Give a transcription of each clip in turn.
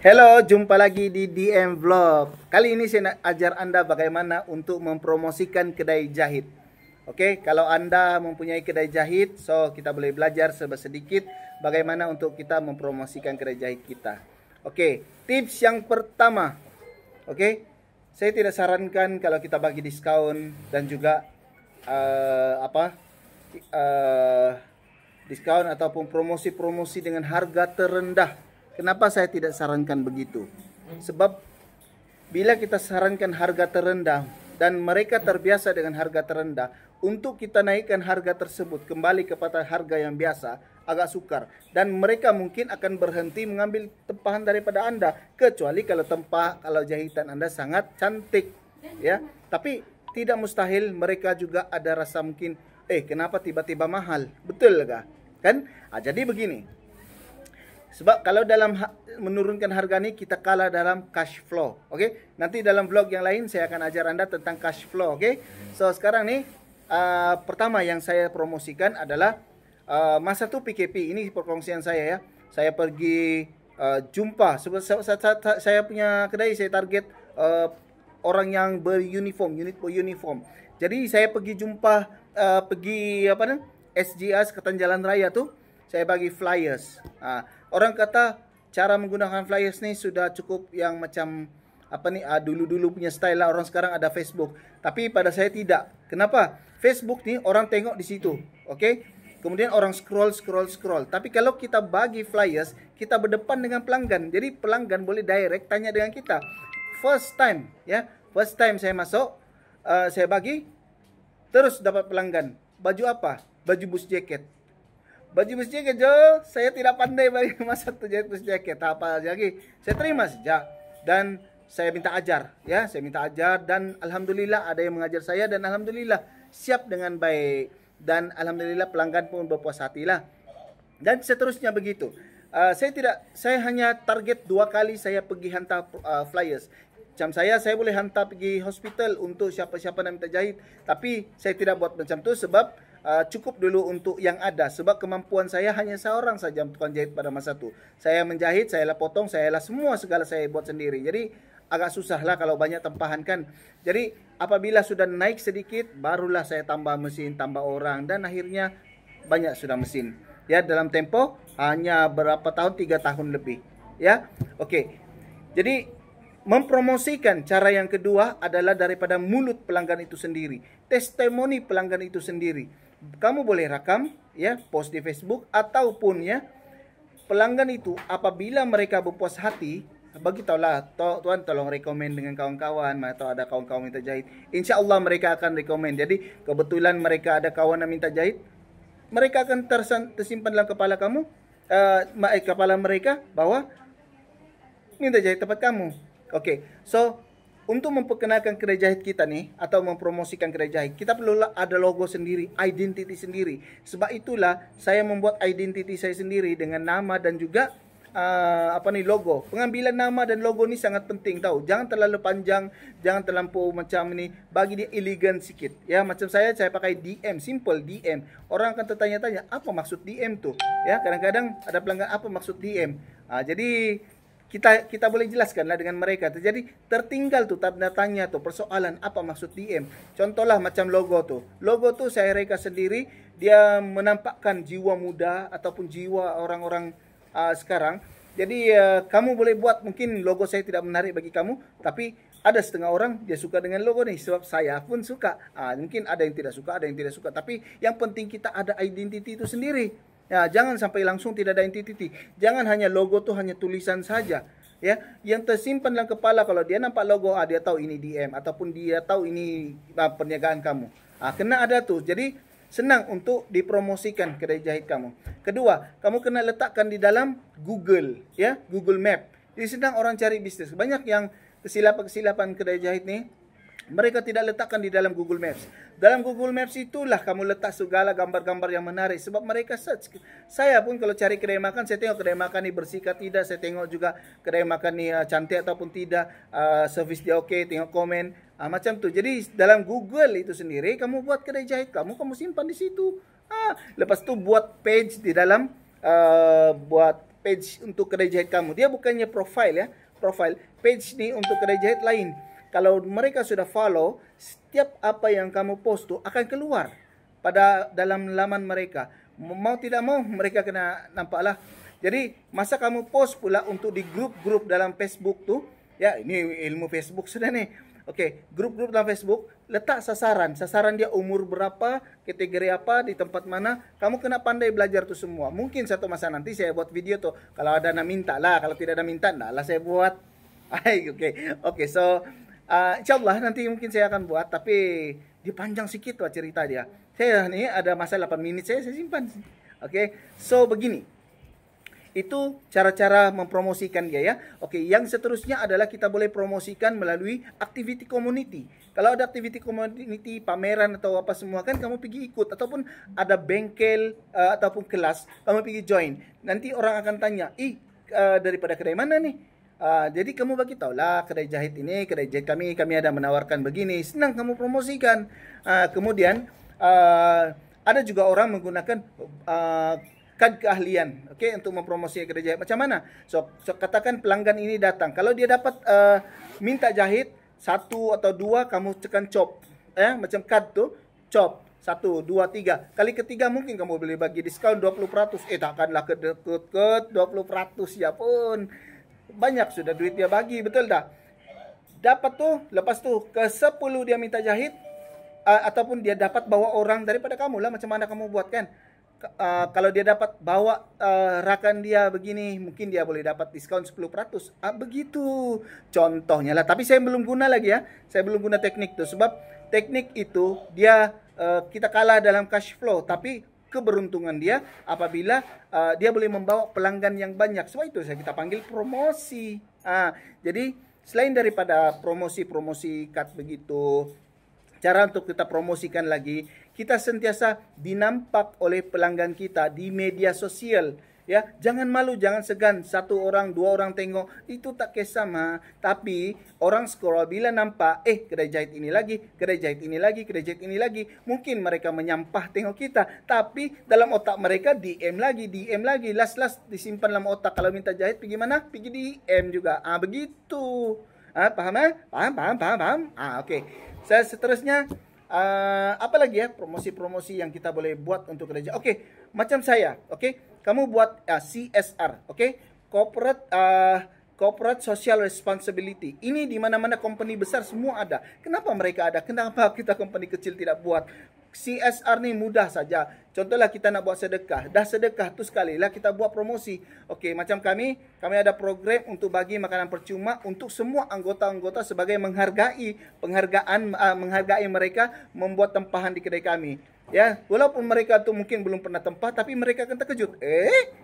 Halo, jumpa lagi di DM Vlog. Kali ini saya ajar Anda bagaimana untuk mempromosikan kedai jahit. Oke, kalau Anda mempunyai kedai jahit, so kita boleh belajar sedikit bagaimana untuk kita mempromosikan kedai jahit kita. Oke, tips yang pertama. Oke, saya tidak sarankan kalau kita bagi diskon dan juga uh, apa uh, eh, diskon ataupun promosi-promosi dengan harga terendah Kenapa saya tidak sarankan begitu? Sebab bila kita sarankan harga terendah dan mereka terbiasa dengan harga terendah, untuk kita naikkan harga tersebut kembali kepada harga yang biasa agak sukar dan mereka mungkin akan berhenti mengambil tempahan daripada Anda kecuali kalau tempah kalau jahitan Anda sangat cantik ya. Tapi tidak mustahil mereka juga ada rasa mungkin eh kenapa tiba-tiba mahal? Betul enggak? Kan? Ah, jadi begini. Sebab kalau dalam menurunkan harga ini kita kalah dalam cash flow. Oke, nanti dalam vlog yang lain saya akan ajar Anda tentang cash flow. Oke, so sekarang nih uh, pertama yang saya promosikan adalah uh, masa tu PKP ini perkongsian saya ya. Saya pergi uh, jumpa saya punya kedai saya target uh, orang yang beruniform, unit beruniform. Jadi saya pergi jumpa uh, pergi apa nih SGS Sekatan Jalan Raya tu. saya bagi flyers. Ha, orang kata cara menggunakan flyers ni sudah cukup yang macam apa ni ha, dulu-dulu punya style lah orang sekarang ada Facebook. Tapi pada saya tidak. Kenapa? Facebook ni orang tengok di situ. okay? Kemudian orang scroll scroll scroll. Tapi kalau kita bagi flyers, kita berdepan dengan pelanggan. Jadi pelanggan boleh direct tanya dengan kita. First time, ya. First time saya masuk, uh, saya bagi terus dapat pelanggan. Baju apa? Baju bus jacket. Baju besi kejo, saya tidak pandai bagi masak jahit besi jaket. Apa lagi? Saya terima saja dan saya minta ajar, ya, saya minta ajar dan alhamdulillah ada yang mengajar saya dan alhamdulillah siap dengan baik dan alhamdulillah pelanggan pun berpuas lah dan seterusnya begitu. Uh, saya tidak, saya hanya target dua kali saya pergi hantar uh, flyers. Macam saya, saya boleh hantar pergi hospital untuk siapa-siapa nak minta jahit. Tapi saya tidak buat macam tu sebab uh, cukup dulu untuk yang ada sebab kemampuan saya hanya seorang saja tukang jahit pada masa itu saya menjahit saya lah potong saya lah semua segala saya buat sendiri jadi agak susah lah kalau banyak tempahan kan jadi apabila sudah naik sedikit barulah saya tambah mesin tambah orang dan akhirnya banyak sudah mesin ya dalam tempo hanya berapa tahun tiga tahun lebih ya oke jadi mempromosikan cara yang kedua adalah daripada mulut pelanggan itu sendiri, testimoni pelanggan itu sendiri kamu boleh rakam ya post di Facebook ataupun ya pelanggan itu apabila mereka berpuas hati bagi taulah to, tuan tolong rekomend dengan kawan-kawan atau ada kawan-kawan minta jahit insya Allah mereka akan rekomend jadi kebetulan mereka ada kawan yang minta jahit mereka akan tersan, tersimpan dalam kepala kamu uh, kepala mereka bahwa minta jahit tempat kamu oke okay. so untuk memperkenalkan kedai jahit kita nih atau mempromosikan kedai jahit, kita perlu ada logo sendiri, identiti sendiri. Sebab itulah saya membuat identiti saya sendiri dengan nama dan juga uh, apa ni logo. Pengambilan nama dan logo ni sangat penting tahu. Jangan terlalu panjang, jangan terlampau macam ni, bagi dia elegan sikit. Ya, macam saya saya pakai DM, simple DM. Orang akan tertanya-tanya apa maksud DM tu? Ya, kadang-kadang ada pelanggan apa maksud DM? Uh, ah, jadi kita kita boleh jelaskanlah dengan mereka. Jadi tertinggal tuh tanda tanya tuh persoalan apa maksud DM. Contohlah macam logo tuh. Logo tuh saya reka sendiri dia menampakkan jiwa muda ataupun jiwa orang-orang uh, sekarang. Jadi uh, kamu boleh buat mungkin logo saya tidak menarik bagi kamu, tapi ada setengah orang dia suka dengan logo nih sebab saya pun suka. Uh, mungkin ada yang tidak suka, ada yang tidak suka, tapi yang penting kita ada identiti itu sendiri. Ya, jangan sampai langsung tidak ada entiti. Jangan hanya logo tuh hanya tulisan saja. Ya, yang tersimpan dalam kepala kalau dia nampak logo, ah, dia tahu ini DM ataupun dia tahu ini ah, perniagaan kamu. Ah, kena ada tu. Jadi senang untuk dipromosikan kedai jahit kamu. Kedua, kamu kena letakkan di dalam Google, ya, Google Map. Jadi senang orang cari bisnis. Banyak yang kesilapan-kesilapan kedai jahit ni. Mereka tidak letakkan di dalam Google Maps. Dalam Google Maps itulah kamu letak segala gambar-gambar yang menarik. Sebab mereka search. Saya pun kalau cari kedai makan, saya tengok kedai makan ini bersih atau tidak. Saya tengok juga kedai makan ini uh, cantik ataupun tidak. Uh, service dia oke, okay, tengok komen. Uh, macam tu. Jadi dalam Google itu sendiri, kamu buat kedai jahit kamu, kamu simpan di situ. Ah, lepas tu buat page di dalam uh, buat page untuk kedai jahit kamu. Dia bukannya profile ya, profile. Page ni untuk kedai jahit lain. Kalau mereka sudah follow, setiap apa yang kamu post tu akan keluar pada dalam laman mereka. Mau tidak mau mereka kena nampaklah. Jadi masa kamu post pula untuk di grup-grup dalam Facebook tu, ya ini ilmu Facebook sudah nih. Oke, grup-grup dalam Facebook letak sasaran. Sasaran dia umur berapa, kategori apa, di tempat mana. Kamu kena pandai belajar tuh semua. Mungkin satu masa nanti saya buat video tuh. Kalau ada nak minta lah, kalau tidak ada minta, nah lah saya buat. Oke, oke. Okay. Okay, so uh, eh, insya Allah nanti mungkin saya akan buat tapi dipanjang sedikit lah cerita dia saya ini ada masa 8 menit saya saya simpan oke okay? so begini itu cara-cara mempromosikan dia ya. Oke, yang seterusnya adalah kita boleh promosikan melalui activity community. Kalau ada activity community, pameran atau apa semua kan kamu pergi ikut ataupun ada bengkel uh, ataupun kelas, kamu pergi join. Nanti orang akan tanya, "Ih, uh, daripada kedai mana nih?" Ah, jadi kamu bagi tahulah kedai jahit ini, kedai jahit kami, kami ada menawarkan begini, senang kamu promosikan. Uh, kemudian uh, ada juga orang menggunakan uh, kad keahlian, oke, okay, untuk mempromosikan kedai jahit. Macam mana? So, so katakan pelanggan ini datang, kalau dia dapat uh, minta jahit satu atau dua, kamu tekan chop, eh, macam kad tuh, chop satu, dua, tiga. Kali ketiga mungkin kamu boleh bagi diskon 20%. Eh takkanlah ke deket-deket 20% ya pun banyak sudah duit dia bagi betul dah dapat tuh lepas tuh ke 10 dia minta jahit uh, ataupun dia dapat bawa orang daripada kamu lah macam mana kamu buat kan uh, kalau dia dapat bawa uh, rakan dia begini mungkin dia boleh dapat diskon 10% uh, begitu contohnya lah tapi saya belum guna lagi ya saya belum guna teknik tuh sebab teknik itu dia uh, kita kalah dalam cash flow tapi keberuntungan dia apabila uh, dia boleh membawa pelanggan yang banyak. Sebab itu saya kita panggil promosi. Uh, jadi selain daripada promosi-promosi cut begitu, cara untuk kita promosikan lagi kita sentiasa dinampak oleh pelanggan kita di media sosial ya jangan malu jangan segan satu orang dua orang tengok itu tak kisah mah tapi orang scroll bila nampak eh kedai jahit ini lagi kedai jahit ini lagi kedai jahit ini lagi mungkin mereka menyampah tengok kita tapi dalam otak mereka DM lagi DM lagi last last disimpan dalam otak kalau minta jahit pergi mana pergi DM juga ah begitu ah paham ah paham paham paham, paham? ah oke okay. saya seterusnya uh, apa lagi ya promosi-promosi yang kita boleh buat untuk gereja. Oke, okay, macam saya, oke, okay? kamu buat uh, eh, CSR, oke, okay? corporate uh, corporate social responsibility. Ini di mana-mana company besar semua ada. Kenapa mereka ada? Kenapa kita company kecil tidak buat? CSR ni mudah saja. Contohlah kita nak buat sedekah. Dah sedekah tu sekali lah kita buat promosi. Okey, macam kami, kami ada program untuk bagi makanan percuma untuk semua anggota-anggota sebagai menghargai penghargaan uh, menghargai mereka membuat tempahan di kedai kami. Ya, walaupun mereka tu mungkin belum pernah tempah tapi mereka akan terkejut. Eh,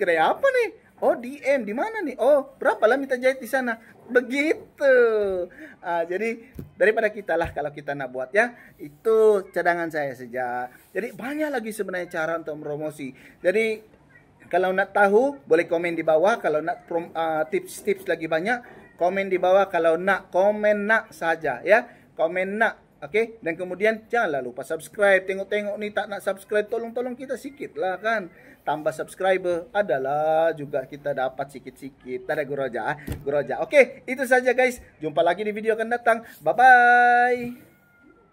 kedai apa nih? oh DM di mana nih oh berapa lah minta jahit di sana begitu ah, jadi daripada kita lah kalau kita nak buat ya itu cadangan saya saja jadi banyak lagi sebenarnya cara untuk promosi jadi kalau nak tahu boleh komen di bawah kalau nak ah, tips-tips uh, lagi banyak komen di bawah kalau nak komen nak saja ya komen nak Okey, dan kemudian janganlah lupa subscribe. Tengok-tengok ni tak nak subscribe, tolong-tolong kita lah kan. Tambah subscriber adalah juga kita dapat sikit-sikit. Tak ada guraja, ah. guraja. Okey, itu saja guys. Jumpa lagi di video akan datang. Bye-bye.